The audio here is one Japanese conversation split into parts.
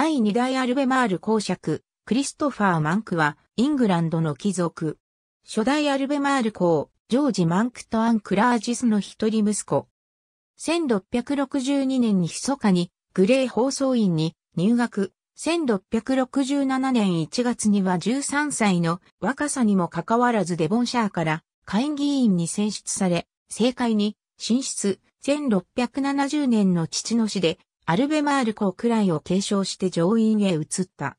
第2代アルベマール公爵、クリストファー・マンクは、イングランドの貴族。初代アルベマール公、ジョージ・マンクとアン・クラージスの一人息子。1662年に密かに、グレー放送院に入学。1667年1月には13歳の若さにもかかわらずデボンシャーから会議員に選出され、政界に進出。1670年の父の死でアルベマールらいを継承して上院へ移った。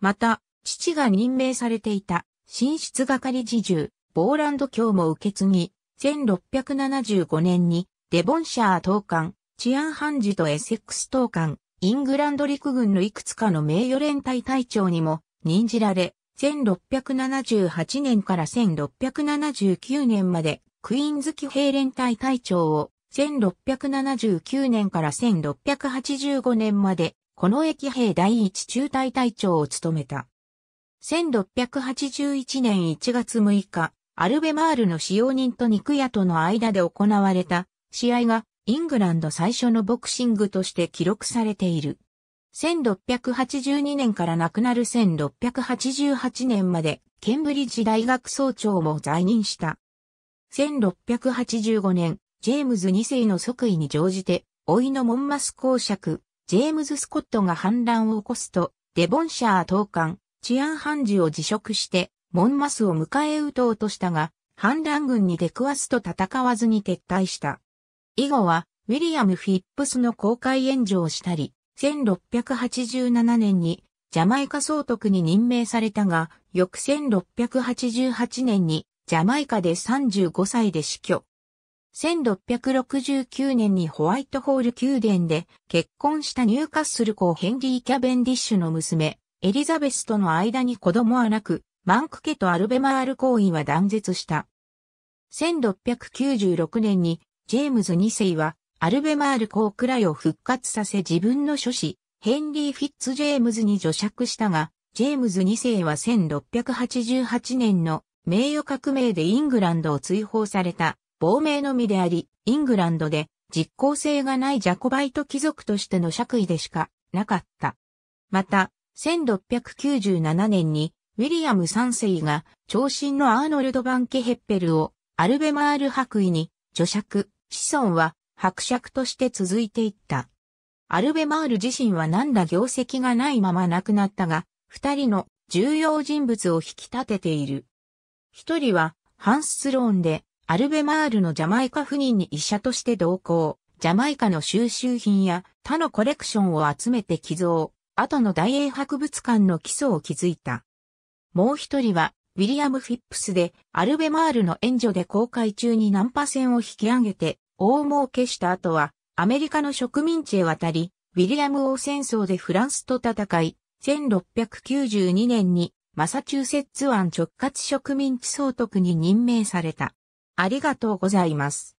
また、父が任命されていた、寝室係侍従、ボーランド卿も受け継ぎ、1675年に、デボンシャー統官、治安判事とエセックス統官、イングランド陸軍のいくつかの名誉連隊隊長にも任じられ、1678年から1679年までクイーンズ騎兵連隊隊長を1679年から1685年まで、この駅兵第一中隊隊長を務めた。1681年1月6日、アルベマールの使用人と肉屋との間で行われた試合がイングランド最初のボクシングとして記録されている。1682年から亡くなる1688年までケンブリッジ大学総長も在任した。1685年、ジェームズ2世の即位に乗じて、老いのモンマス公爵、ジェームズ・スコットが反乱を起こすと、デボンシャー当官、治安判事を辞職して、モンマスを迎え撃とうとしたが、反乱軍に出くわすと戦わずに撤退した。以後は、ウィリアム・フィップスの公開援助をしたり、1687年にジャマイカ総督に任命されたが、翌1688年にジャマイカで35歳で死去。1669年にホワイトホール宮殿で結婚したニューカッスル公ヘンリー・キャベンディッシュの娘、エリザベスとの間に子供はなく、マンク家とアルベマール公位は断絶した。1696年にジェームズ2世はアルベマール公くらいを復活させ自分の諸子、ヘンリー・フィッツ・ジェームズに除釈したが、ジェームズ2世は1688年の名誉革命でイングランドを追放された。亡命のみであり、イングランドで実効性がないジャコバイト貴族としての爵位でしかなかった。また、1697年にウィリアム3世が長身のアーノルド・バンケヘッペルをアルベマール伯位に除爵、子孫は伯爵として続いていった。アルベマール自身は何ら業績がないまま亡くなったが、二人の重要人物を引き立てている。一人はハンス・スローンで、アルベマールのジャマイカ赴任に医者として同行、ジャマイカの収集品や他のコレクションを集めて寄贈、後の大英博物館の基礎を築いた。もう一人は、ウィリアム・フィップスで、アルベマールの援助で公開中にナンパ船を引き上げて、大儲けした後は、アメリカの植民地へ渡り、ウィリアム王戦争でフランスと戦い、1692年にマサチューセッツ湾直轄植民地総督に任命された。ありがとうございます。